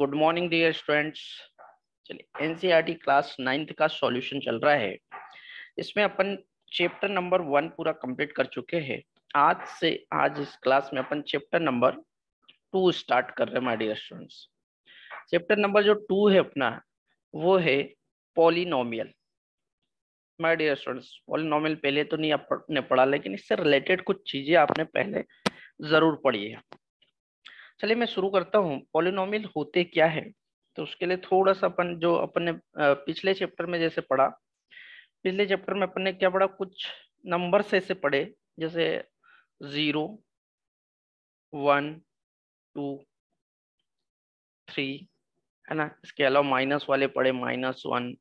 Good morning dear students चलिए NCERT class ninth का solution चल रहा है इसमें अपन चैप्टर नंबर वन पूरा कंप्लीट कर चुके हैं आज से आज इस क्लास में अपन चैप्टर नंबर टू स्टार्ट कर रहे हैं my dear students chapter number जो टू है अपना वो है polynomial my dear students polynomial पहले तो नहीं आपने पढ़ा लेकिन इससे रिलेटेड कुछ चीजें आपने पहले जरूर पढ़ी है चलिए मैं शुरू करता हूँ पॉलिनोमियल होते क्या है तो उसके लिए थोड़ा सा अपन जो अपने पिछले चैप्टर में जैसे पढ़ा पिछले चैप्टर में अपन ने क्या पढ़ा कुछ नंबर से ऐसे पढ़े जैसे ज़ीरो वन टू थ्री है ना इसके अलावा माइनस वाले पढ़े minus one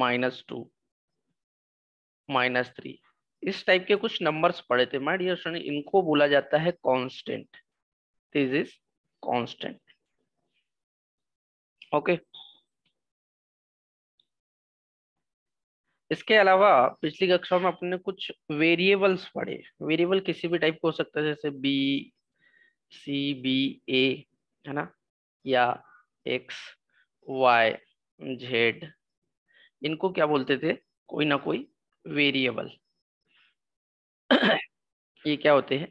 minus two minus three इस टाइप के कुछ नंबर्स पढ़े थे माय इनको बोला जाता है constant this is constant okay इसके अलावा पिछली कक्षा में अपने कुछ वेरिएबल्स पढ़े वेरिएबल किसी भी टाइप को हो सकता है जैसे बी सी बी ए है ना या एक्स वाई जेड इनको क्या बोलते थे कोई ना कोई वेरिएबल ये क्या होते हैं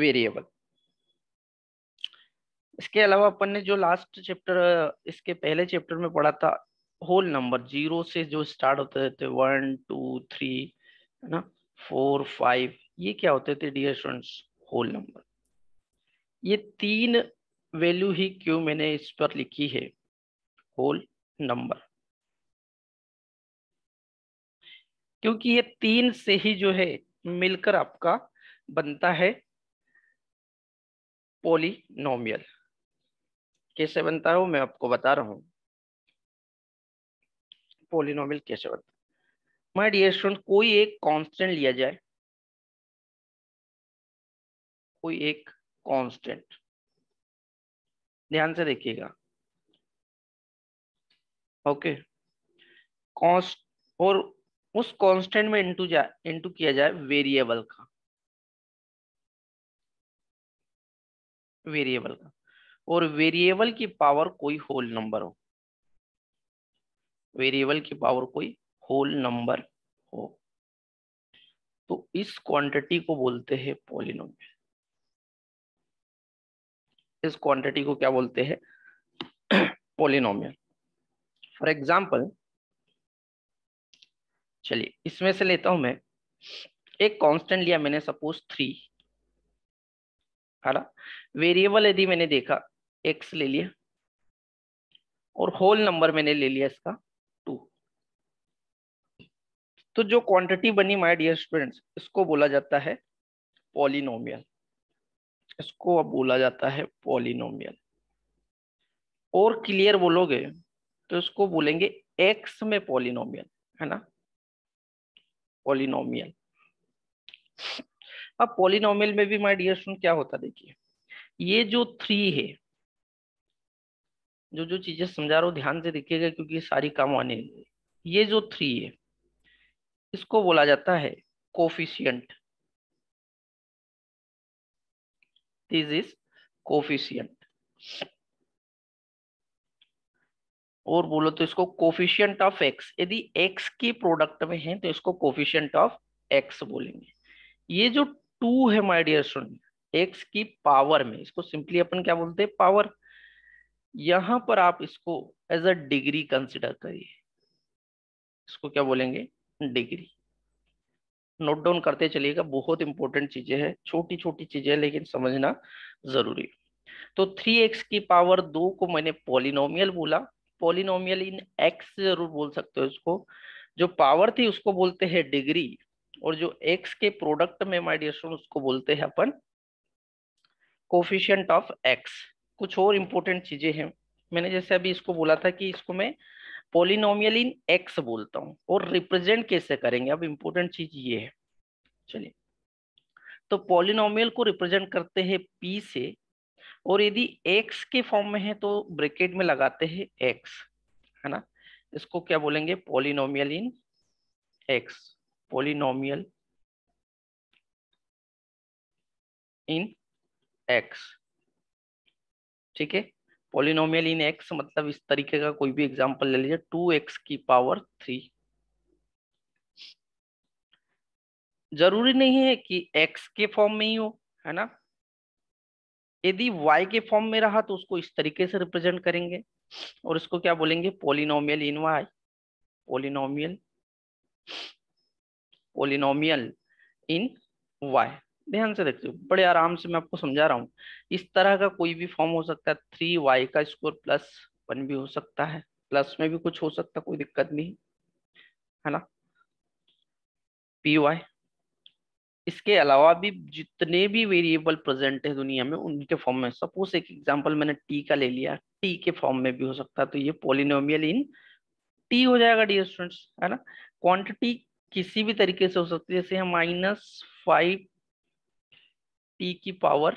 वेरिएबल इसके अलावा अपन ने जो लास्ट चैप्टर इसके पहले चैप्टर में पढ़ा था होल नंबर जीरो से जो स्टार्ट होते थे वन टू थ्री है ना फोर फाइव ये क्या होते थे डियर स्टूडेंट्स होल नंबर ये तीन वैल्यू ही क्यों मैंने इस पर लिखी है होल नंबर क्योंकि ये तीन से ही जो है मिलकर आपका बनता है पोलिनोमियल कैसे बनता है मैं आपको बता रहा हूँ पोलिनोमिल कैसे बनता है माय डियर स्टूडेंट कोई एक कांस्टेंट लिया जाए कोई एक कांस्टेंट ध्यान से देखिएगा ओके कॉन्स्ट और उस कांस्टेंट में इंटू जा इंटू किया जाए वेरिएबल का वेरिएबल का और वेरिएबल की पावर कोई होल नंबर हो वेरिएबल की पावर कोई होल नंबर हो तो इस क्वांटिटी को बोलते हैं पोलिनोम इस क्वांटिटी को क्या बोलते हैं पॉलिनोमियल फॉर एग्जाम्पल चलिए इसमें से लेता हूं मैं एक कांस्टेंट लिया मैंने सपोज थ्री है ना वेरिएबल यदि मैंने देखा एक्स ले लिया और होल नंबर मैंने ले लिया इसका टू तो जो क्वांटिटी बनी माय डियर स्टूडेंट्स इसको बोला जाता है पॉलिनोमियल इसको अब बोला जाता है पॉलिनोमियल और क्लियर बोलोगे तो इसको बोलेंगे एक्स में पॉलिनोमियल है ना पॉलिनोमियल अब पॉलिनोमियल में भी माय डियर स्टूडेंट क्या होता देखिए ये जो थ्री है जो जो चीजें समझा रहा हूँ ध्यान से देखिएगा क्योंकि ये सारी काम आने ये जो थ्री है इसको बोला जाता है कोफिशियंट दिस इज कोफिशियंट और बोलो तो इसको कोफिशियंट ऑफ एक्स यदि एक्स के प्रोडक्ट में है तो इसको कोफिशियंट ऑफ एक्स बोलेंगे ये जो टू है माय डियर स्टूडेंट एक्स की पावर में इसको सिंपली अपन क्या बोलते हैं पावर यहां पर आप इसको एज अ डिग्री कंसिडर करिए इसको क्या बोलेंगे डिग्री नोट डाउन करते चलिएगा बहुत इंपॉर्टेंट चीजें हैं छोटी छोटी चीजें हैं लेकिन समझना जरूरी तो थ्री एक्स की पावर दो को मैंने पॉलिनोमियल बोला पॉलिनोमियल इन एक्स जरूर बोल सकते हो इसको जो पावर थी उसको बोलते हैं डिग्री और जो एक्स के प्रोडक्ट में माइडियस उसको बोलते हैं अपन कोफिशियंट ऑफ एक्स कुछ और इम्पोर्टेंट चीज़ें हैं मैंने जैसे अभी इसको बोला था कि इसको मैं पोलिनोमियल इन एक्स बोलता हूँ और रिप्रेजेंट कैसे करेंगे अब इम्पोर्टेंट चीज़ ये है चलिए तो पोलिनोमियल को रिप्रेजेंट करते हैं पी से और यदि एक्स के फॉर्म में है तो ब्रेकेट में लगाते हैं एक्स है ना इसको क्या बोलेंगे polynomial in x polynomial in x ठीक है पोलिनोमियल इन एक्स मतलब इस तरीके का कोई भी एग्जाम्पल ले लीजिए टू एक्स की पावर थ्री जरूरी नहीं है कि एक्स के फॉर्म में ही हो है ना यदि y के फॉर्म में रहा तो उसको इस तरीके से रिप्रेजेंट करेंगे और इसको क्या बोलेंगे polynomial in y polynomial polynomial in y ध्यान से देखते हो बड़े आराम से मैं आपको समझा रहा हूँ इस तरह का कोई भी फॉर्म हो सकता है थ्री वाई का स्कोर प्लस वन भी हो सकता है प्लस में भी कुछ हो सकता है कोई दिक्कत नहीं है ना पी वाई इसके अलावा भी जितने भी वेरिएबल प्रेजेंट है दुनिया में उनके फॉर्म में सपोज एक एग्जाम्पल मैंने टी का ले लिया टी के फॉर्म में भी हो सकता है तो ये पोलिनोमियल इन टी हो जाएगा डी स्टूडेंट्स है ना क्वांटिटी किसी भी तरीके से हो सकती है जैसे हम माइनस फाइव टी की पावर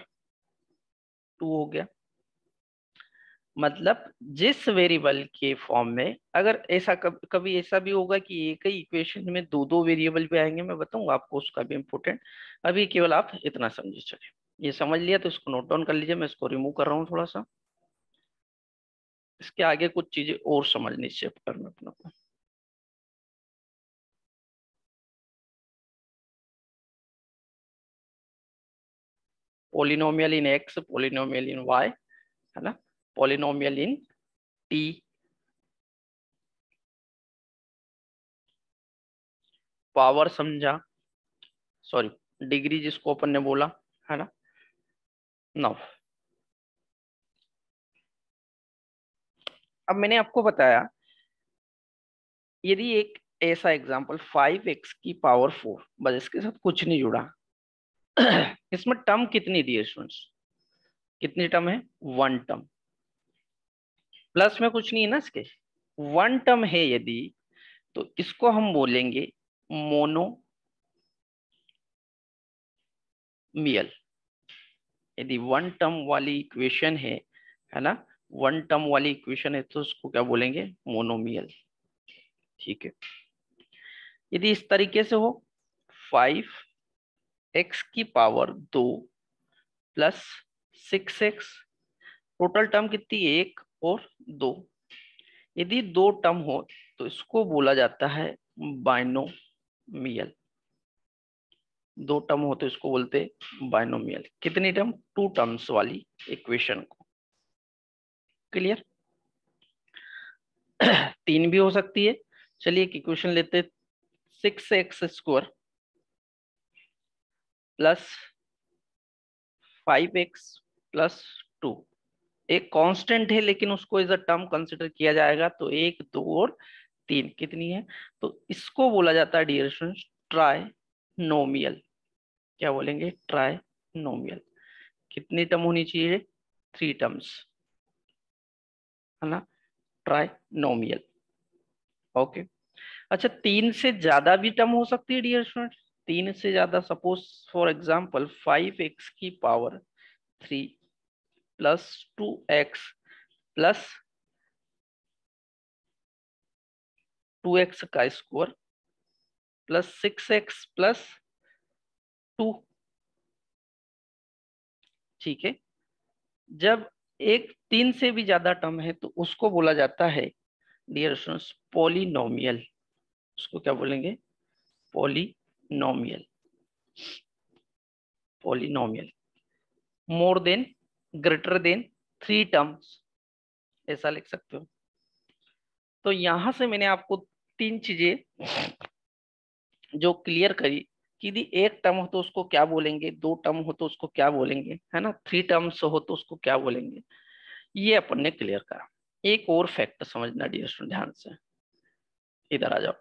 टू हो गया मतलब जिस वेरिएबल के फॉर्म में अगर ऐसा कभी ऐसा भी होगा कि एक ही इक्वेशन में दो दो वेरिएबल भी आएंगे मैं बताऊंगा आपको उसका भी इम्पोर्टेंट अभी केवल आप इतना समझे चले ये समझ लिया तो इसको नोट डाउन कर लीजिए मैं इसको रिमूव कर रहा हूँ थोड़ा सा इसके आगे कुछ चीजें और समझनी चाहिए चैप्टर में अपने को polynomial in x polynomial in y है ना पोलिनोमियल इन टी पावर समझा सॉरी डिग्री जिसको अपन ने बोला है ना नौ अब मैंने आपको बताया यदि एक ऐसा एग्जाम्पल फाइव एक्स की पावर फोर बस इसके साथ कुछ नहीं जुड़ा इसमें टर्म कितनी दी है स्टूडेंट्स कितनी टर्म है वन टर्म प्लस में कुछ नहीं है ना इसके वन टर्म है यदि तो इसको हम बोलेंगे मोनो मियल यदि वन टर्म वाली इक्वेशन है है ना वन टर्म वाली इक्वेशन है तो उसको क्या बोलेंगे मोनोमियल ठीक है यदि इस तरीके से हो फाइव एक्स की पावर दो plus six x total term कितनी एक और दो यदि दो टर्म हो तो इसको बोला जाता है बाइनोमियल दो टर्म हो तो इसको बोलते बाइनोमियल कितनी टर्म टू टर्म्स वाली इक्वेशन को क्लियर तीन भी हो सकती है चलिए एक इक्वेशन लेते six x square plus five x plus two एक कांस्टेंट है लेकिन उसको एज अ टर्म कंसिडर किया जाएगा तो एक दो और तीन कितनी है तो इसको बोला जाता है डियर स्टूडेंट्स ट्राई नोमियल क्या बोलेंगे ट्राई नोमियल कितनी टर्म होनी चाहिए थ्री टर्म्स है ना ट्राइनोमियल नोमियल ओके अच्छा तीन से ज्यादा भी टर्म हो सकती है डियर स्टूडेंट तीन से ज्यादा suppose for example five x की power three plus two x plus two x का square plus six x plus two ठीक है जब एक तीन से भी ज्यादा टर्म है तो उसको बोला जाता है डियर स्टूडेंट्स पॉलिनोमियल उसको क्या बोलेंगे poly polynomial polynomial more than greater than three terms ऐसा लिख सकते हो तो यहां से मैंने आपको तीन चीजें जो क्लियर करी कि यदि एक टर्म हो तो उसको क्या बोलेंगे दो टर्म हो तो उसको क्या बोलेंगे है ना थ्री टर्म्स हो तो उसको क्या बोलेंगे ये अपन ने क्लियर करा एक और फैक्ट समझना डियर स्टूडेंट ध्यान से इधर आ जाओ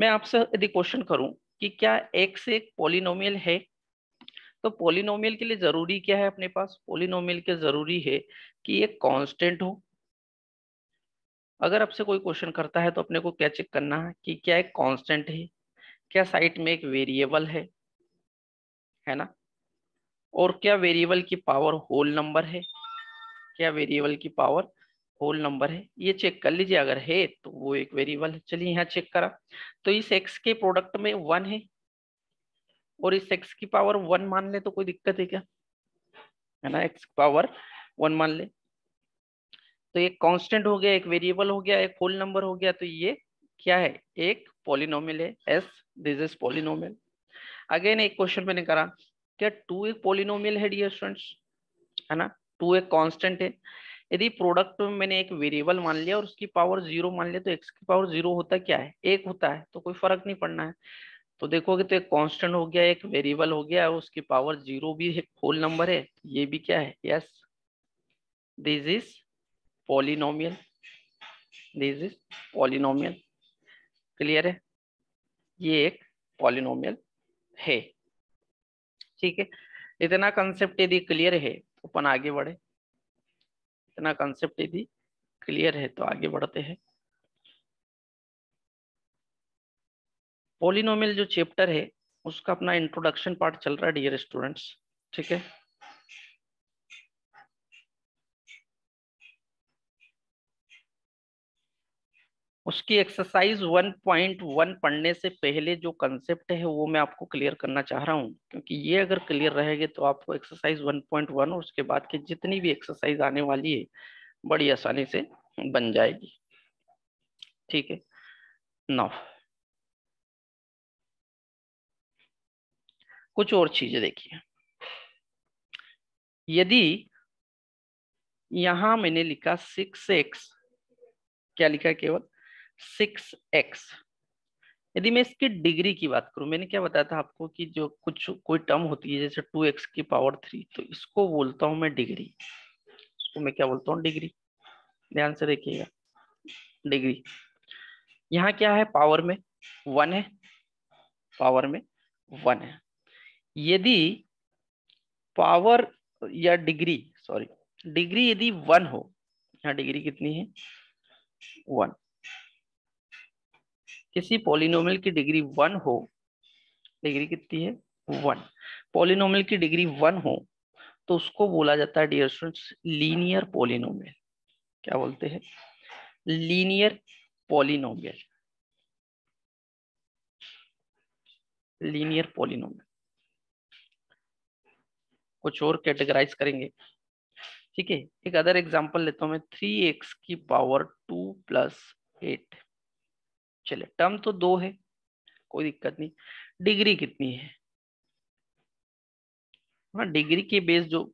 मैं आपसे यदि क्वेश्चन करूं कि क्या एक्स एक पोलिनोमियल है तो पोलिनोमियल के लिए जरूरी क्या है अपने पास पोलिनोमियल के जरूरी है कि ये कांस्टेंट हो अगर आपसे कोई क्वेश्चन करता है तो अपने को क्या चेक करना है कि क्या एक कांस्टेंट है क्या साइट में एक वेरिएबल है है ना और क्या वेरिएबल की पावर होल नंबर है क्या वेरिएबल की पावर होल नंबर है ये चेक कर लीजिए अगर है तो वो एक वेरिएबल है चलिए यहाँ चेक करा तो इस एक्स के प्रोडक्ट में वन है और इस एक्स की पावर वन मान ले तो कोई दिक्कत है क्या है ना एक्स पावर वन मान ले तो एक कांस्टेंट हो गया एक वेरिएबल हो गया एक होल नंबर हो गया तो ये क्या है एक पॉलिनोमियल है as this is polynomial again एक क्वेश्चन मैंने करा क्या टू एक पॉलिनोमियल है डी स्टूडेंट्स है ना टू एक कांस्टेंट है यदि प्रोडक्ट में मैंने एक वेरिएबल मान लिया और उसकी पावर जीरो मान लिया तो एक्स की पावर जीरो होता क्या है एक होता है तो कोई फर्क नहीं पड़ना है तो देखोगे तो एक कांस्टेंट हो गया एक वेरिएबल हो गया उसकी पावर जीरो भी एक होल नंबर है ये भी क्या है yes this is polynomial this is polynomial clear है ये एक पॉलिनोमियल है ठीक है इतना कंसेप्ट यदि क्लियर है तो अपन आगे बढ़े इतना कॉन्सेप्ट यदि क्लियर है तो आगे बढ़ते हैं पोलिनोमियल जो चैप्टर है उसका अपना इंट्रोडक्शन पार्ट चल रहा है डियर स्टूडेंट्स ठीक है उसकी एक्सरसाइज 1.1 पढ़ने से पहले जो कंसेप्ट है वो मैं आपको क्लियर करना चाह रहा हूँ क्योंकि ये अगर क्लियर रहेगा तो आपको एक्सरसाइज 1.1 और उसके बाद की जितनी भी एक्सरसाइज आने वाली है बड़ी आसानी से बन जाएगी ठीक है नौ कुछ और चीजें देखिए यदि यहां मैंने लिखा सिक्स एक्स क्या लिखा है केवल सिक्स एक्स यदि मैं इसकी डिग्री की बात करूं मैंने क्या बताया था आपको कि जो कुछ कोई टर्म होती है जैसे टू एक्स की पावर थ्री तो इसको बोलता हूं मैं डिग्री इसको मैं क्या बोलता हूं डिग्री ध्यान से देखिएगा डिग्री यहाँ क्या है पावर में वन है पावर में वन है यदि पावर या डिग्री सॉरी डिग्री यदि वन हो यहाँ डिग्री कितनी है वन किसी पॉलिनोमियल की डिग्री वन हो डिग्री कितनी है वन पॉलिनोमियल की डिग्री वन हो तो उसको बोला जाता है डियर स्टूडेंट्स लीनियर पॉलिनोमियल क्या बोलते हैं लीनियर पॉलिनोमियल लीनियर पॉलिनोमियल कुछ और कैटेगराइज करेंगे ठीक है एक अदर एग्जांपल लेता हूं मैं थ्री एक्स की पावर टू प्लस एट चले टर्म तो दो है कोई दिक्कत नहीं डिग्री कितनी है हाँ डिग्री के बेस जो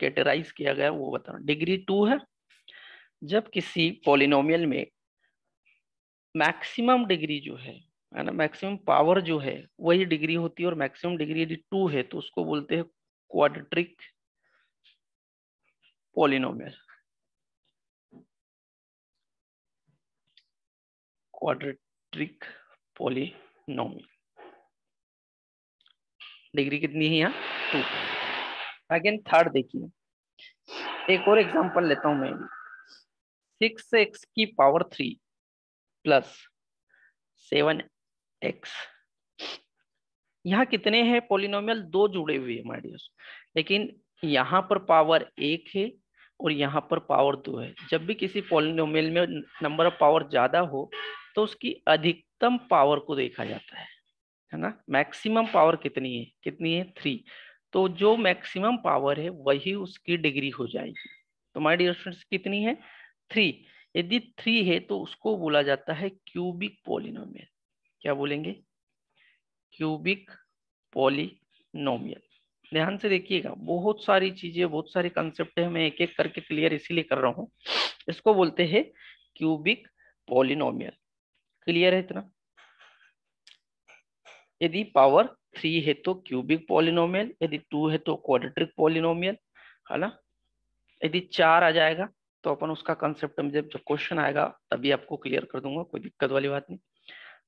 कैटेराइज किया गया वो बताना डिग्री टू है जब किसी पॉलिनोमियल में मैक्सिमम डिग्री जो है है ना मैक्सिमम पावर जो है वही डिग्री होती है और मैक्सिमम डिग्री यदि टू है तो उसको बोलते हैं quadratic polynomial quadratic trick polynomial degree कितनी है यहाँ टू अगेन थर्ड देखिए एक और एग्जांपल लेता हूं मैं सिक्स एक्स की power three plus seven x यहाँ कितने हैं पोलिनोमियल दो जुड़े हुए हैं माइडियस लेकिन यहाँ पर पावर एक है और यहाँ पर पावर दो है जब भी किसी पोलिनोमियल में नंबर ऑफ पावर ज्यादा हो तो उसकी अधिकतम पावर को देखा जाता है है ना मैक्सिमम पावर कितनी है कितनी है थ्री तो जो मैक्सिमम पावर है वही उसकी डिग्री हो जाएगी तो माय डियर स्टूडेंट्स कितनी है थ्री यदि थ्री है तो उसको बोला जाता है क्यूबिक पॉलिनोमियल क्या बोलेंगे क्यूबिक पॉलिनोमियल ध्यान से देखिएगा बहुत सारी चीजें बहुत सारे कंसेप्ट है मैं एक एक करके क्लियर इसीलिए कर रहा हूं इसको बोलते हैं क्यूबिक पॉलिनोमियल क्लियर है इतना यदि पावर थ्री है तो क्यूबिक पॉलिनोमियल यदि टू है तो क्वाड्रेटिक पॉलिनोमियल है ना यदि चार आ जाएगा तो अपन उसका कंसेप्ट जब जब क्वेश्चन आएगा तभी आपको क्लियर कर दूंगा कोई दिक्कत वाली बात नहीं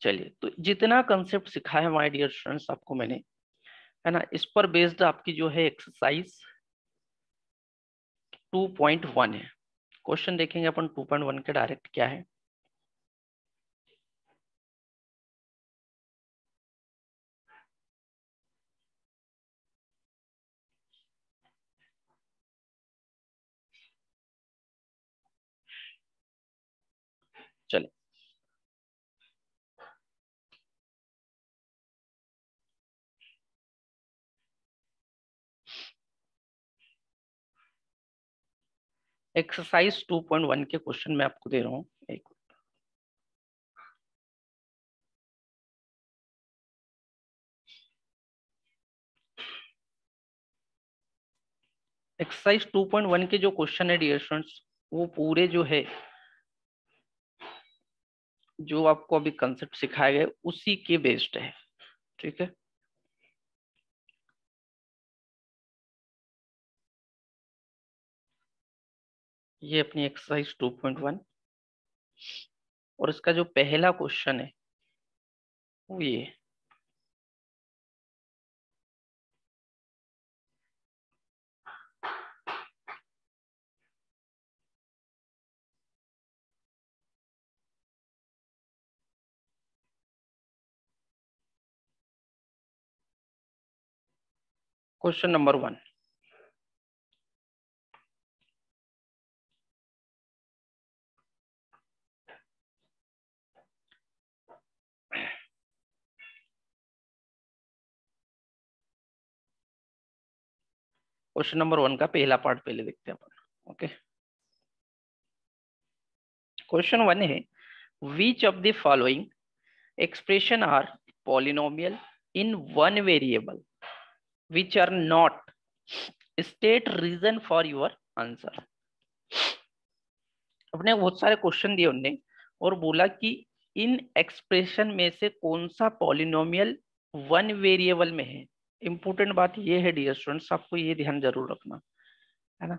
चलिए तो जितना कंसेप्ट सिखाया है माय डियर स्टूडेंट्स आपको मैंने है ना इस पर बेस्ड आपकी जो है एक्सरसाइज 2.1 है क्वेश्चन देखेंगे अपन 2.1 के डायरेक्ट क्या है चले एक्सरसाइज 2.1 के क्वेश्चन मैं आपको दे रहा हूं एक एक्सरसाइज 2.1 के जो क्वेश्चन है डियर स्टूडेंट्स वो पूरे जो है जो आपको अभी कंसेप्ट सिखाया गया उसी के बेस्ड है ठीक है ये अपनी एक्सरसाइज 2.1 और इसका जो पहला क्वेश्चन है वो ये है question number one question number one का पहला पार्ट पहले देखते हैं अपन ओके क्वेश्चन वन है which of the following expression are polynomial in one variable which are not state reason for your answer अपने बहुत सारे क्वेश्चन दिए उनने और बोला कि इन एक्सप्रेशन में से कौन सा पॉलिनोमियल वन वेरिएबल में है इंपोर्टेंट बात ये है डियर स्टूडेंट्स आपको ये ध्यान जरूर रखना है ना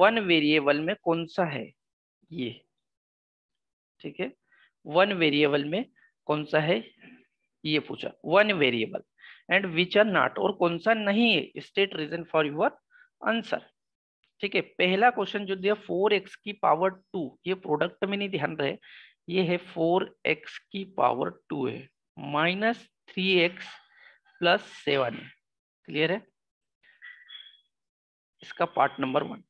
वन वेरिएबल में कौन सा है ये ठीक है वन वेरिएबल में कौन सा है ये पूछा one variable and which are not और कौन सा नहीं है state reason for your answer ठीक है पहला क्वेश्चन जो दिया फोर एक्स की पावर टू ये प्रोडक्ट में नहीं ध्यान रहे ये है फोर एक्स की पावर टू है minus three x plus seven clear है इसका पार्ट नंबर वन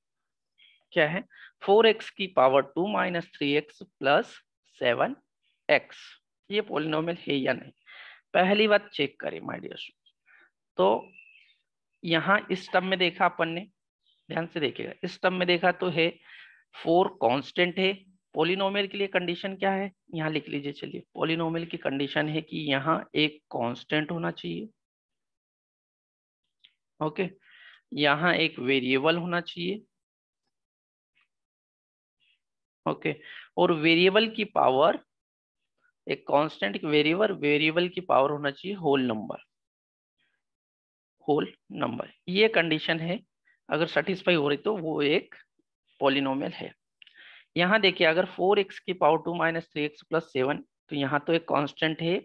क्या है फोर एक्स की power two minus three x plus seven x ये पोलिनोमियल है या नहीं पहली बात चेक करें माय डियर तो यहाँ इस टर्म में देखा अपन ने ध्यान से देखेगा इस टर्म में देखा तो है फोर कांस्टेंट है पोलिनोमियल के लिए कंडीशन क्या है यहाँ लिख लीजिए चलिए पोलिनोमियल की कंडीशन है कि यहाँ एक कांस्टेंट होना चाहिए ओके यहाँ एक वेरिएबल होना चाहिए ओके और वेरिएबल की पावर एक कांस्टेंट वेरिएबल वेरिएबल की पावर होना चाहिए होल नंबर होल नंबर ये कंडीशन है अगर सेटिस्फाई हो रही तो वो एक पॉलिनोमियल है यहाँ देखिए अगर फोर एक्स की power two minus three x plus seven तो यहाँ तो एक कांस्टेंट है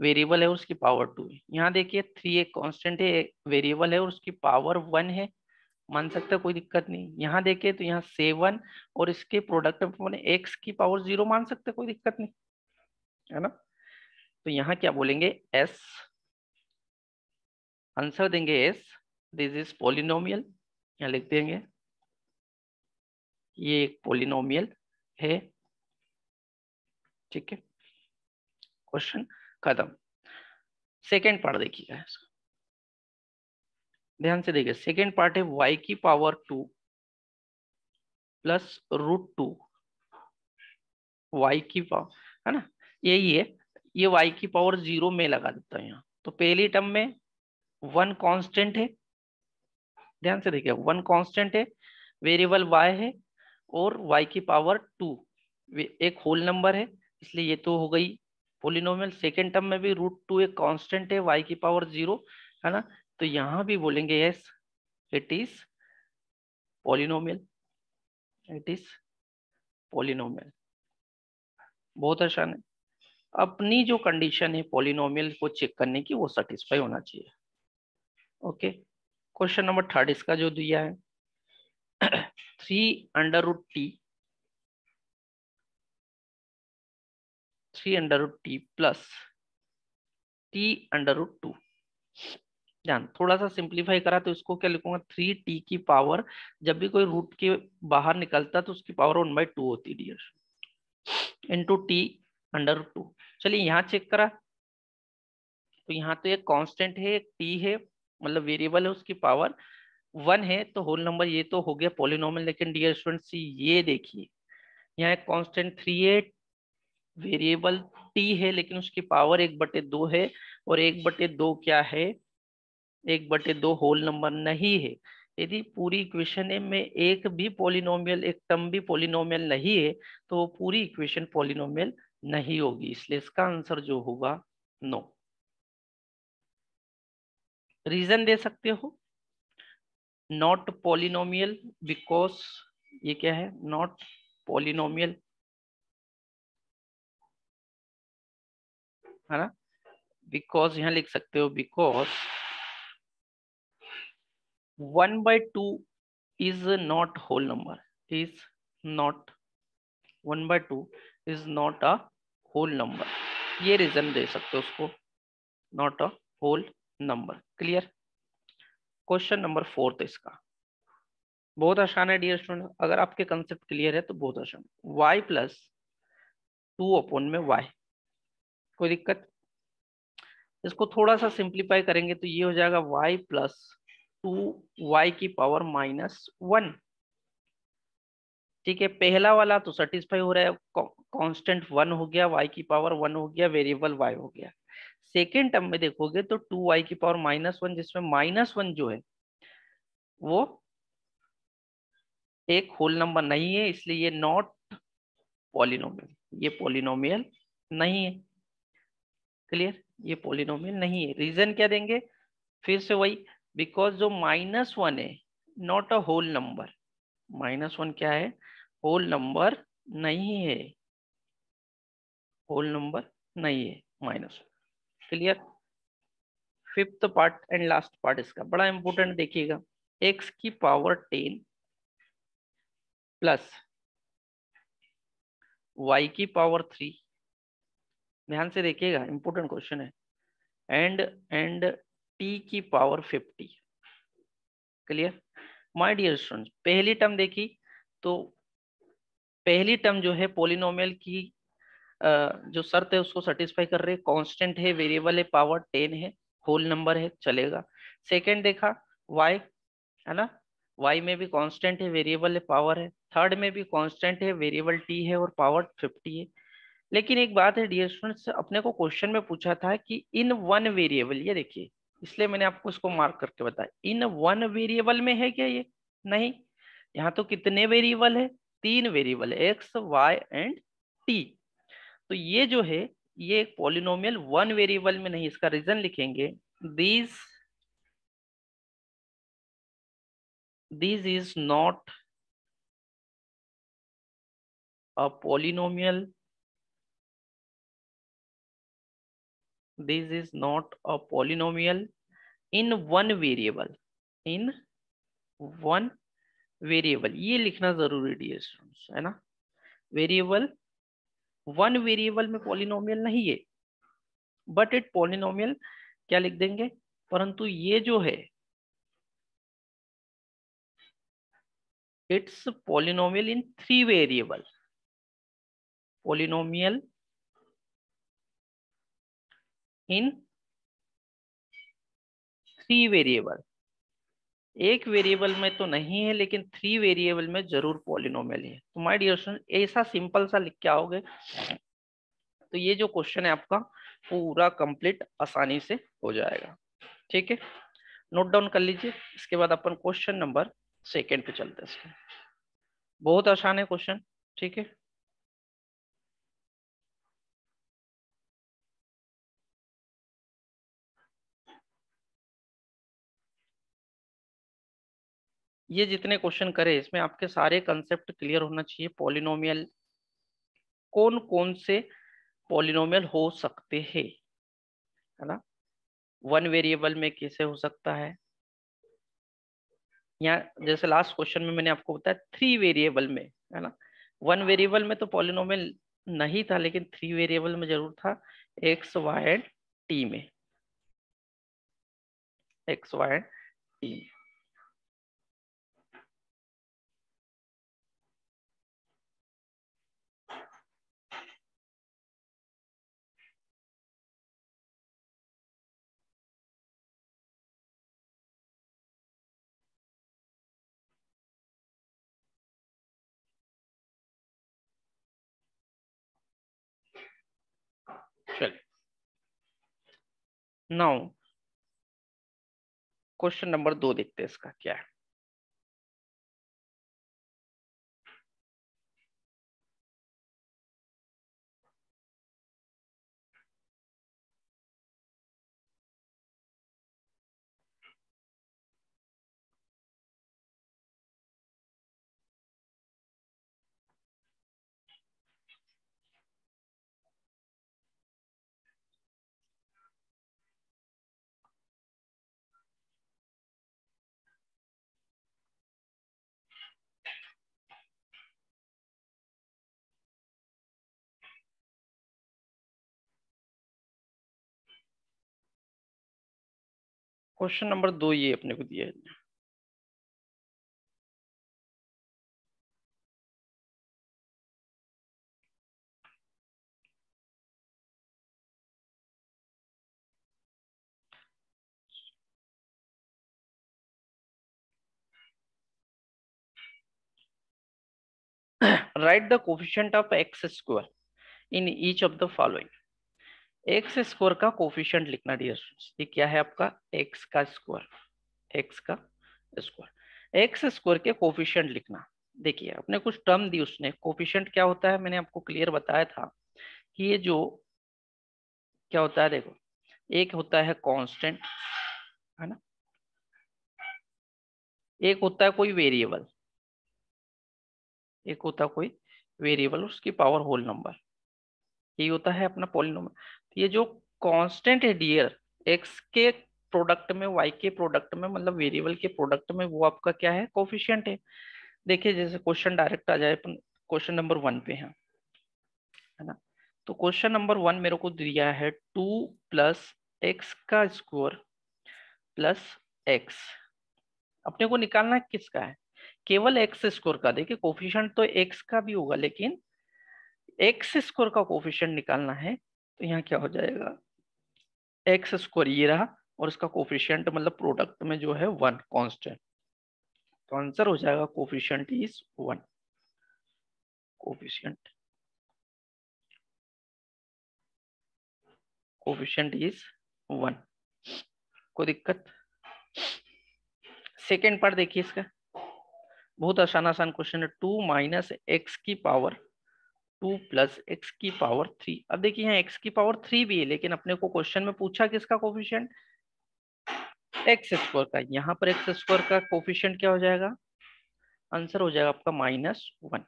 वेरिएबल है उसकी पावर टू है यहाँ देखिए थ्री एक कांस्टेंट है वेरिएबल है और उसकी पावर वन है मान सकते कोई दिक्कत नहीं यहाँ देखिए तो यहाँ सेवन और इसके प्रोडक्ट एक्स की पावर जीरो मान सकते कोई दिक्कत नहीं है ना तो यहाँ क्या बोलेंगे एस आंसर देंगे एस दिस इज पोलिनोमियल यहाँ लिख देंगे ये एक पोलिनोमियल है ठीक है क्वेश्चन खत्म सेकेंड पार्ट देखिएगा ध्यान से देखिए सेकेंड पार्ट है वाई की power two plus root two y की पावर है ना यही है ये वाई की पावर जीरो में लगा देता हूं यहाँ तो पहली टर्म में वन कांस्टेंट है ध्यान से देखिए वन कांस्टेंट है वेरिएबल वाई है और वाई की पावर टू एक होल नंबर है इसलिए ये तो हो गई पोलिनोम सेकेंड टर्म में भी रूट टू एक कांस्टेंट है वाई की पावर जीरो है ना तो यहाँ भी बोलेंगे yes it is polynomial it is polynomial बहुत आसान है अपनी जो कंडीशन है पोलिनोमियल को चेक करने की वो सेटिस्फाई होना चाहिए ओके क्वेश्चन नंबर थर्ड इसका जो दिया है three under root t three under root t plus t under root two ध्यान थोड़ा सा सिंप्लीफाई करा तो इसको क्या लिखूंगा थ्री टी की पावर जब भी कोई रूट के बाहर निकलता तो उसकी पावर वन बाई टू होती dear into t under two चलिए यहाँ चेक करा तो यहाँ तो एक कांस्टेंट है एक टी है मतलब वेरिएबल है उसकी पावर वन है तो होल नंबर ये तो हो गया पोलिनोमल लेकिन डियर स्टूडेंट्स ये देखिए यहाँ एक कांस्टेंट थ्री है वेरिएबल टी है लेकिन उसकी पावर एक बटे दो है और एक बटे दो क्या है एक बटे दो होल नंबर नहीं है यदि पूरी इक्वेशन में एक भी पोलिनोमियल एक टर्म भी पोलिनोमियल नहीं है तो वो पूरी इक्वेशन पोलिनोमियल नहीं होगी इसलिए इसका आंसर जो होगा नो रीजन दे सकते हो नॉट पॉलिनोमियल बिकॉज ये क्या है नॉट पॉलिनोमियल है ना बिकॉज यहां लिख सकते हो because one by two is not whole number is not one by two is not a whole number ये रीजन दे सकते हो उसको not a whole number clear question number fourth इसका बहुत आसान है डियर स्टूडेंट अगर आपके कंसेप्ट क्लियर है तो बहुत आसान वाई प्लस टू अपोन में वाई कोई दिक्कत इसको थोड़ा सा सिंप्लीफाई करेंगे तो ये हो जाएगा वाई प्लस टू वाई की पावर माइनस वन ठीक है पहला वाला तो सेटिस्फाई हो रहा है कांस्टेंट वन हो गया वाई की पावर वन हो गया वेरिएबल वाई हो गया सेकेंड टर्म में देखोगे तो टू वाई की पावर माइनस वन जिसमें माइनस वन जो है वो एक होल नंबर नहीं है इसलिए ये नॉट पॉलिनोमियल ये पॉलिनोमियल नहीं है क्लियर ये पॉलिनोमियल नहीं है रीजन क्या देंगे फिर से वही बिकॉज जो माइनस वन है not a whole number minus one क्या है होल नंबर नहीं है होल नंबर नहीं है minus clear fifth part and last part इसका बड़ा इंपॉर्टेंट देखिएगा एक्स की पावर टेन प्लस वाई की पावर थ्री ध्यान से देखिएगा इंपॉर्टेंट क्वेश्चन है एंड एंड टी की power fifty clear my dear student पहली टर्म देखी तो पहली टर्म जो है पोलिनोमियल की जो शर्त है उसको सेटिस्फाई कर रहे है कांस्टेंट है वेरिएबल है पावर टेन है होल नंबर है चलेगा सेकंड देखा वाई है ना वाई में भी कांस्टेंट है वेरिएबल है पावर है थर्ड में भी कांस्टेंट है वेरिएबल टी है और पावर फिफ्टी है लेकिन एक बात है डियर स्टूडेंट्स अपने को क्वेश्चन में पूछा था कि इन वन वेरिएबल ये देखिए इसलिए मैंने आपको इसको मार्क करके बताया इन वन वेरिएबल में है क्या ये नहीं यहाँ तो कितने वेरिएबल है तीन variable x y and t तो ये जो है ये एक पॉलिनोमियल वन वेरिएबल में नहीं इसका रीजन लिखेंगे these these is not a polynomial this is not a polynomial in one variable in one variable ये लिखना जरूरी डियर स्टूडेंट्स है ना वेरिएबल वन वेरिएबल में पॉलिनोमियल नहीं है बट इट पॉलिनोमियल क्या लिख देंगे परंतु ये जो है it's polynomial in three variable polynomial in three variable एक वेरिएबल में तो नहीं है लेकिन थ्री वेरिएबल में जरूर पॉलिनोमियल है तो माय डियर स्टूडेंट ऐसा सिंपल सा लिख के आओगे तो ये जो क्वेश्चन है आपका पूरा कंप्लीट आसानी से हो जाएगा ठीक है नोट डाउन कर लीजिए इसके बाद अपन क्वेश्चन नंबर सेकेंड पे चलते हैं बहुत आसान है क्वेश्चन ठीक है ये जितने क्वेश्चन करे इसमें आपके सारे कंसेप्ट क्लियर होना चाहिए पॉलिनोमियल कौन कौन से पॉलिनोमियल हो सकते हैं है ना वन वेरिएबल में कैसे हो सकता है या जैसे लास्ट क्वेश्चन में मैंने आपको बताया थ्री वेरिएबल में है ना वन वेरिएबल में तो पॉलिनोमियल नहीं था लेकिन थ्री वेरिएबल में जरूर था एक्स वाई एंड टी में x y and t now question number दो देखते हैं इसका क्या है क्वेश्चन नंबर दो ये अपने को दिया है write the coefficient of x square in each of the following x square का कोफिशियंट लिखना डियर स्टूडेंट्स ये क्या है आपका एक्स का स्क्वायर एक्स का स्क्वायर एक्स स्क्वायर के कोफिशियंट लिखना देखिए आपने कुछ टर्म दी उसने कोफिशियंट क्या होता है मैंने आपको क्लियर बताया था कि ये जो क्या होता है देखो एक होता है कांस्टेंट है ना एक होता है कोई वेरिएबल एक होता है कोई वेरिएबल उसकी पावर होल नंबर यही होता है अपना पोलिनोम ये जो कांस्टेंट है डियर एक्स के प्रोडक्ट में वाई के प्रोडक्ट में मतलब वेरिएबल के प्रोडक्ट में वो आपका क्या है कोफिशियंट है देखिए जैसे क्वेश्चन डायरेक्ट आ जाए क्वेश्चन नंबर वन पे है ना तो क्वेश्चन नंबर वन मेरे को दिया है टू प्लस एक्स का स्क्वायर प्लस एक्स अपने को निकालना है किसका है केवल एक्स स्कोर का देखिए कोफिशियंट तो एक्स का भी होगा लेकिन एक्स स्कोर का कोफिशियंट निकालना है तो यहाँ क्या हो जाएगा एक्स स्क्वायर ये रहा और इसका कोफिशियंट मतलब प्रोडक्ट में जो है वन कॉन्स्टेंट तो आंसर हो जाएगा coefficient is one coefficient coefficient is one कोई दिक्कत सेकेंड पार्ट देखिए इसका बहुत आसान आसान क्वेश्चन है टू माइनस एक्स की पावर टू प्लस एक्स की पावर थ्री अब देखिए यहाँ एक्स की पावर थ्री भी है लेकिन अपने को क्वेश्चन में पूछा किसका कोफिशियंट एक्स स्क्वायर का यहाँ पर एक्स स्क्वायर का कोफिशियंट क्या हो जाएगा आंसर हो जाएगा आपका माइनस वन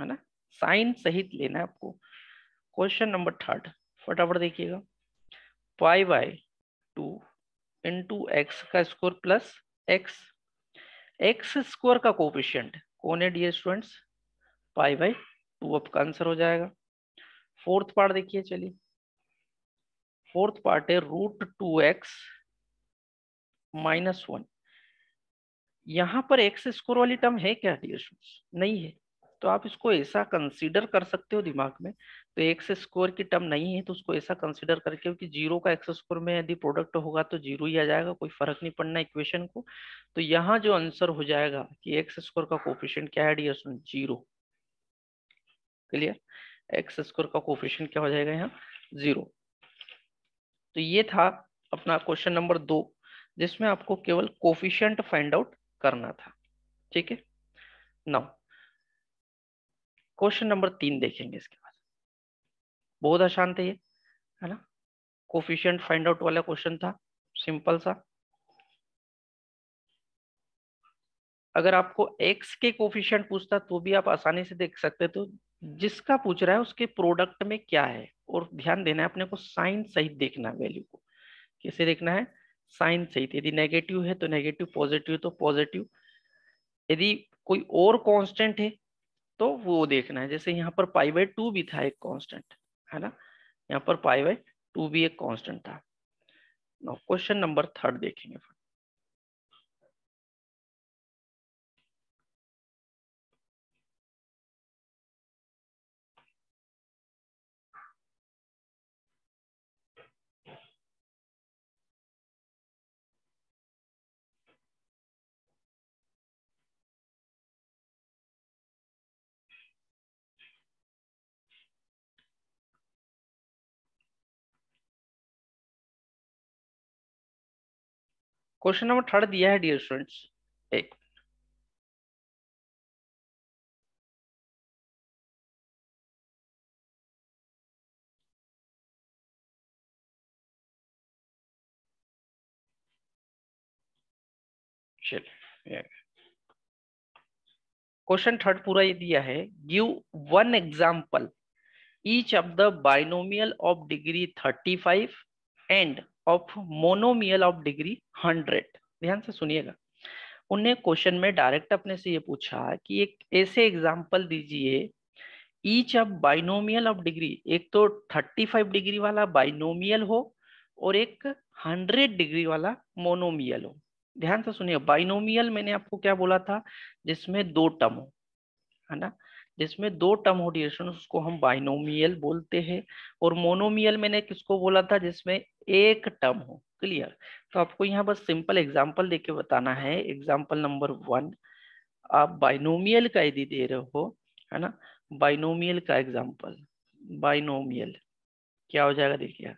है ना साइन सहित लेना है आपको क्वेश्चन नंबर थर्ड फटाफट देखिएगा five by two into x का square plus x x square का कोफिशियंट कौन है dear students pi by two तो आपका आंसर हो जाएगा फोर्थ पार्ट देखिए चलिए फोर्थ पार्ट है root two x minus one यहां पर एक्स स्कोर वाली टर्म है क्या डियर नहीं है तो आप इसको ऐसा कंसीडर कर सकते हो दिमाग में तो एक्स स्कोर की टर्म नहीं है तो उसको ऐसा कंसीडर करके क्योंकि जीरो का एक्स स्कोर में यदि प्रोडक्ट होगा तो जीरो ही आ जाएगा कोई फर्क नहीं पड़ना इक्वेशन को तो यहाँ जो आंसर हो जाएगा कि एक्स स्कोर का कोफिशियंट क्या है dear student zero clear x square का कोफिशन क्या हो जाएगा यहाँ जीरो तो ये था अपना क्वेश्चन नंबर दो जिसमें आपको केवल कोफिशियंट फाइंड आउट करना था ठीक है नौ क्वेश्चन नंबर तीन देखेंगे इसके बाद बहुत आसान थे ये है ना कोफिशियंट फाइंड आउट वाला क्वेश्चन था सिंपल सा अगर आपको एक्स के कोफिशियंट पूछता तो भी आप आसानी से देख सकते तो जिसका पूछ रहा है उसके प्रोडक्ट में क्या है और ध्यान देना है अपने को साइन सहित देखना वैल्यू को कैसे देखना है साइन सहित यदि नेगेटिव है तो नेगेटिव पॉजिटिव तो पॉजिटिव यदि कोई और कांस्टेंट है तो वो देखना है जैसे यहाँ पर पाई बाई टू भी था एक कांस्टेंट है ना यहाँ पर पाई बाई टू भी एक कांस्टेंट था क्वेश्चन नंबर थर्ड देखेंगे क्वेश्चन नंबर थर्ड दिया है डियर स्टूडेंट्स एक क्वेश्चन थर्ड पूरा ये दिया है give one example each of the binomial of degree 35 and of monomial of degree hundred ध्यान से सुनिएगा उन्हें क्वेश्चन में डायरेक्ट अपने से ये पूछा कि एक ऐसे एग्जाम्पल दीजिए each of binomial of degree एक तो थर्टी फाइव डिग्री वाला बाइनोमियल हो और एक हंड्रेड डिग्री वाला मोनोमियल हो ध्यान से सुनिए बाइनोमियल मैंने आपको क्या बोला था जिसमें दो टर्म हो है ना जिसमें दो टर्म हो ड्यूरेशन उसको हम बाइनोमियल बोलते हैं और मोनोमियल मैंने किसको बोला था जिसमें एक टर्म हो क्लियर तो आपको यहाँ बस सिंपल एग्जाम्पल देके बताना है एग्जाम्पल नंबर वन आप बाइनोमियल का यदि दे रहे हो है ना बाइनोमियल का एग्जाम्पल बाइनोमियल क्या हो जाएगा देखिए है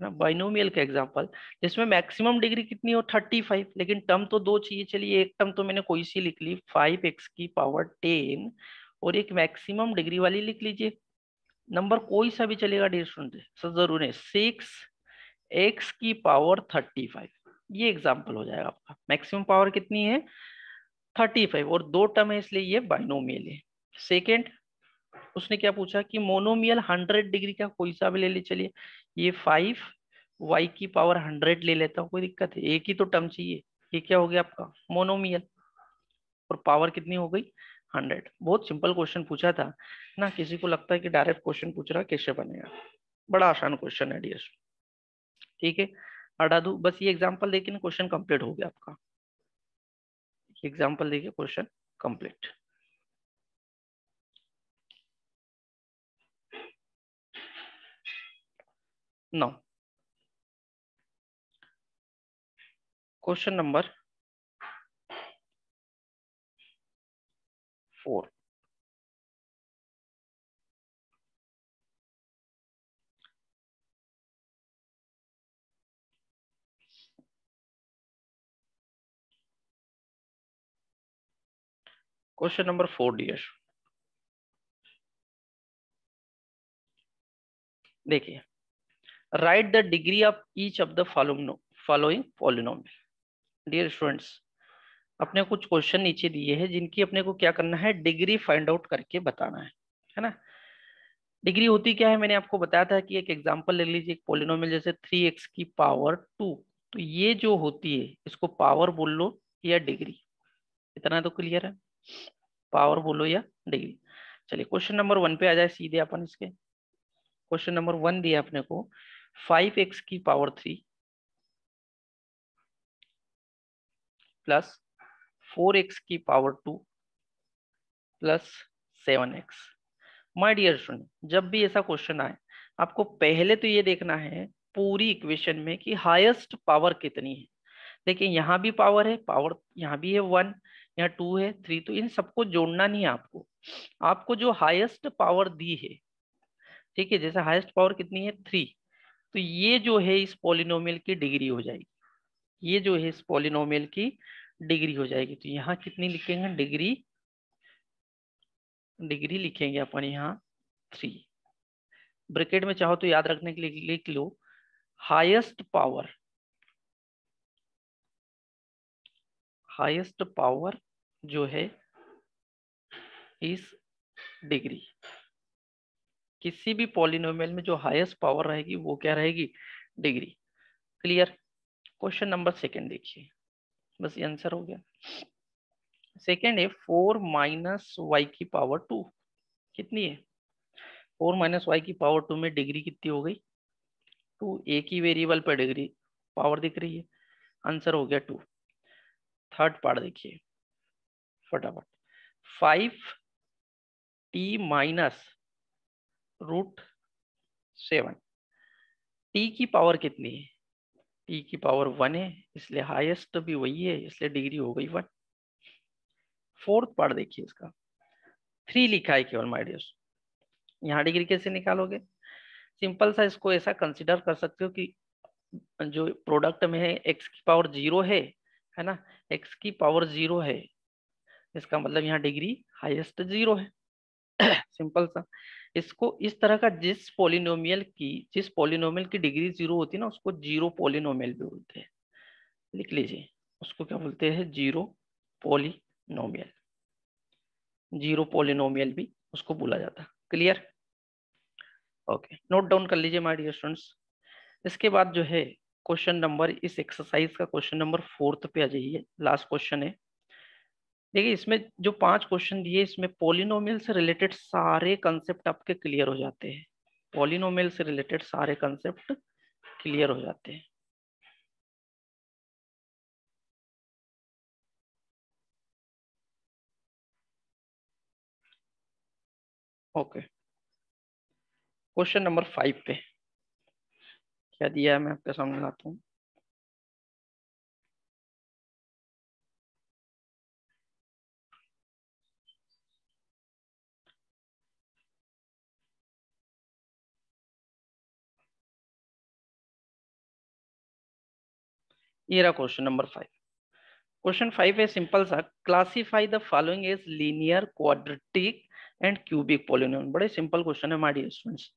ना बाइनोमियल का एग्जाम्पल जिसमें मैक्सिमम डिग्री कितनी हो थर्टी फाइव लेकिन टर्म तो दो चाहिए चलिए एक टर्म तो मैंने कोई सी लिख ली फाइव एक्स की पावर टेन और एक मैक्सिमम डिग्री वाली लिख लीजिए नंबर कोई सा भी चलेगा डेढ़ सौ सर जरूर है सिक्स एक्स की पावर थर्टी फाइव ये एग्जाम्पल हो जाएगा आपका मैक्सिमम पावर कितनी है थर्टी फाइव और दो टर्म है इसलिए ये बाइनोमियल है सेकेंड उसने क्या पूछा कि मोनोमियल हंड्रेड डिग्री का कोई सा भी ले ले चलिए ये फाइव वाई की पावर हंड्रेड ले लेता हूँ कोई दिक्कत है एक ही तो टर्म चाहिए ये क्या हो गया आपका मोनोमियल और पावर कितनी हो गई हंड्रेड बहुत सिंपल क्वेश्चन पूछा था ना किसी को लगता है कि डायरेक्ट क्वेश्चन पूछ रहा कैसे बनेगा बड़ा आसान क्वेश्चन है डियर ठीक है हटा दू बस ये एग्जाम्पल ना क्वेश्चन कंप्लीट हो गया आपका एग्जाम्पल देखिए question complete now question number 4. Question number 4, dear. देखिए right the degree of each of the following following polynomial dear students अपने कुछ क्वेश्चन नीचे दिए हैं जिनकी अपने को क्या करना है डिग्री फाइंड आउट करके बताना है है ना डिग्री होती क्या है मैंने आपको बताया था कि एक एग्जांपल ले लीजिए एक पोलिनोमियल जैसे थ्री एक्स की पावर टू तो ये जो होती है इसको पावर बोल लो या डिग्री इतना तो क्लियर है पावर बोलो या डिग्री चलिए क्वेश्चन नंबर वन पे आ जाए सीधे अपन इसके क्वेश्चन नंबर वन दिया अपने को फाइव एक्स की power three plus four x की power two plus seven x my dear student जब भी ऐसा क्वेश्चन आए आपको पहले तो ये देखना है पूरी इक्वेशन में कि हाईएस्ट पावर कितनी है देखिए यहाँ भी पावर है पावर यहाँ भी है वन यहाँ टू है थ्री तो इन सबको जोड़ना नहीं है आपको आपको जो हाईएस्ट पावर दी है ठीक है जैसे हाईएस्ट पावर कितनी है थ्री तो ये जो है इस पॉलिनोमियल की डिग्री हो जाएगी ये जो है इस पॉलिनोमियल की डिग्री हो जाएगी तो यहाँ कितनी लिखेंगे डिग्री डिग्री लिखेंगे अपन यहाँ थ्री ब्रैकेट में चाहो तो याद रखने के लिए लिख लो हाईएस्ट पावर हाईएस्ट पावर जो है इस डिग्री किसी भी पॉलिनोमियल में जो हाईएस्ट पावर रहेगी वो क्या रहेगी degree clear question number second देखिए बस ये आंसर हो गया सेकेंड है फोर माइनस वाई की पावर टू कितनी है फोर माइनस वाई की पावर टू में डिग्री कितनी हो गई टू ए की वेरिएबल पर डिग्री पावर दिख रही है आंसर हो गया टू थर्ड पार्ट देखिए फटाफट five t minus root seven t की पावर कितनी है ई e की पावर वन है इसलिए हाईएस्ट भी वही है इसलिए डिग्री हो गई वन फोर्थ पार्ट देखिए इसका थ्री लिखा है केवल माइडियस यहाँ डिग्री कैसे निकालोगे सिंपल सा इसको ऐसा कंसिडर कर सकते हो कि जो प्रोडक्ट में है एक्स की पावर जीरो है है ना एक्स की पावर जीरो है इसका मतलब यहाँ डिग्री हाईएस्ट जीरो है सिंपल सा इसको इस तरह का जिस पोलिनोमियल की जिस पोलिनोमियल की डिग्री जीरो होती है ना उसको जीरो पोलिनोमियल भी बोलते हैं लिख लीजिए उसको क्या बोलते हैं जीरो पोलिनोमियल जीरो पोलिनोमियल भी उसको बोला जाता है क्लियर ओके नोट डाउन कर लीजिए माय डियर स्टूडेंट्स इसके बाद जो है क्वेश्चन नंबर इस एक्सरसाइज का क्वेश्चन नंबर फोर्थ पे आ जाइए लास्ट क्वेश्चन है देखिए इसमें जो पांच क्वेश्चन दिए इसमें पोलिनोमियल से रिलेटेड सारे कंसेप्ट आपके क्लियर हो जाते हैं पोलिनोमियल से रिलेटेड सारे कंसेप्ट क्लियर हो जाते हैं ओके क्वेश्चन नंबर फाइव पे क्या दिया है मैं आपके सामने लाता हूँ ये रहा question number five question five है सिंपल सा classify the following as linear quadratic and cubic polynom बड़े सिंपल क्वेश्चन है माई स्टूडेंट्स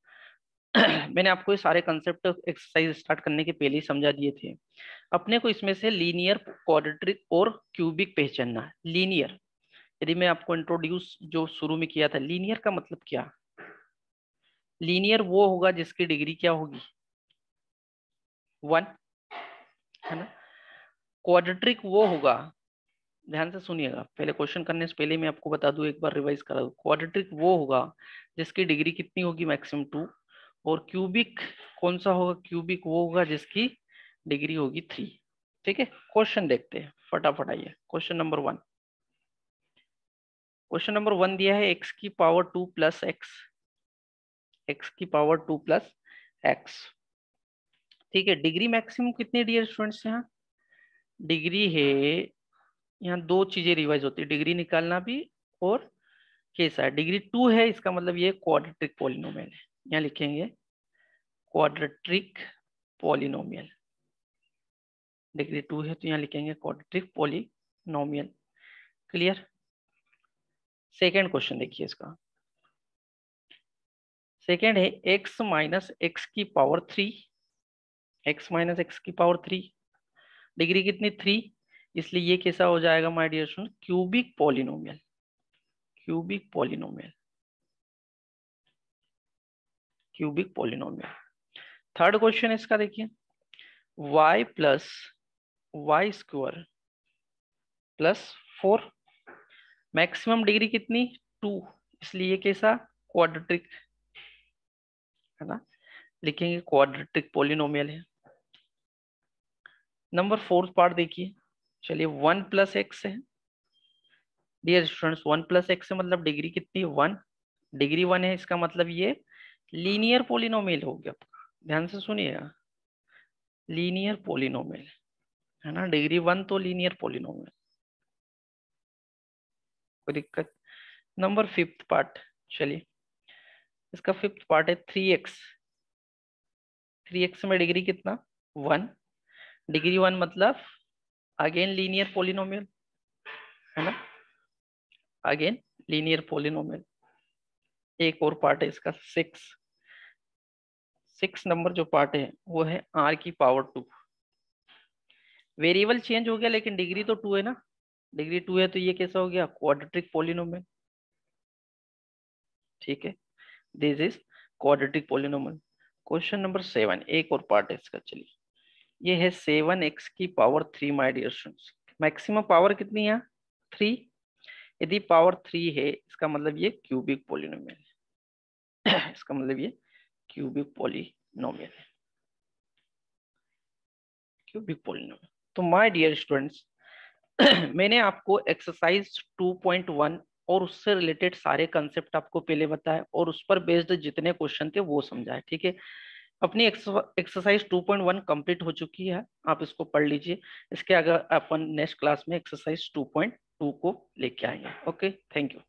मैंने आपको ये सारे कंसेप्ट एक्सरसाइज स्टार्ट करने के पहले ही समझा दिए थे अपने को इसमें से लीनियर क्वाड्रेटिक और क्यूबिक पहचानना है लीनियर यदि मैं आपको इंट्रोड्यूस जो शुरू में किया था लीनियर का मतलब क्या लीनियर वो होगा जिसकी डिग्री क्या होगी वन है ना क्वाड्रेटिक वो होगा ध्यान से सुनिएगा पहले क्वेश्चन करने से पहले मैं आपको बता दूं एक बार रिवाइज करा दूं क्वाड्रेटिक वो होगा जिसकी डिग्री कितनी होगी मैक्सिमम टू और क्यूबिक कौन सा होगा क्यूबिक वो होगा जिसकी डिग्री होगी थ्री ठीक है क्वेश्चन देखते हैं फटाफट आइए question number one question number one दिया है एक्स की power two plus x x की पावर टू प्लस एक्स ठीक है डिग्री मैक्सिमम कितनी डी स्टूडेंट्स यहाँ डिग्री है यहाँ दो चीजें रिवाइज होती है डिग्री निकालना भी और कैसा डिग्री टू है इसका मतलब ये क्वाड्रेटिक पॉलिनोमियल है यहाँ लिखेंगे क्वाड्रेटिक पॉलिनोमियल डिग्री टू है तो यहाँ लिखेंगे quadratic polynomial clear second question देखिए इसका सेकेंड है एक्स माइनस एक्स की power three x minus x की पावर थ्री डिग्री कितनी थ्री इसलिए ये कैसा हो जाएगा my dear student cubic polynomial cubic polynomial cubic polynomial third question इसका देखिए y plus y square plus four maximum degree कितनी टू इसलिए ये कैसा क्वाड्रेटिक है ना लिखेंगे क्वाड्रेटिक पॉलिनोमियल है नंबर फोर्थ पार्ट देखिए चलिए वन प्लस एक्स है dear students one plus x है मतलब डिग्री कितनी वन डिग्री वन है इसका मतलब ये लीनियर पोलिनोमेल हो गया ध्यान से सुनिएगा लीनियर पोलिनोमेल है ना डिग्री वन तो लीनियर पोलिनोमेल कोई दिक्कत नंबर फिफ्थ पार्ट चलिए इसका फिफ्थ पार्ट है थ्री एक्स थ्री एक्स में डिग्री कितना वन डिग्री वन मतलब अगेन लीनियर पोलिनोमियल है ना अगेन लीनियर पोलिनोमियल एक और पार्ट है इसका सिक्स सिक्स नंबर जो पार्ट है वो है आर की पावर टू वेरिएबल चेंज हो गया लेकिन डिग्री तो टू है ना डिग्री टू है तो ये कैसा हो गया क्वाड्रेटिक पोलिनोमियल ठीक है this is quadratic polynomial question number seven एक और पार्ट है इसका चलिए ये है सेवन एक्स की power three my dear students maximum power कितनी है थ्री यदि पावर थ्री है इसका मतलब ये क्यूबिक पोलिनोमियल है इसका मतलब ये क्यूबिक पोलिनोमियल है क्यूबिक पोलिनोमियल तो माय डियर स्टूडेंट्स मैंने आपको एक्सरसाइज 2.1 और उससे रिलेटेड सारे कंसेप्ट आपको पहले बताए और उस पर बेस्ड जितने क्वेश्चन थे वो समझाए ठीक है अपनी एक्सरसाइज 2.1 कंप्लीट हो चुकी है आप इसको पढ़ लीजिए इसके अगर अपन नेक्स्ट क्लास में एक्सरसाइज 2.2 को लेके आएंगे ओके थैंक यू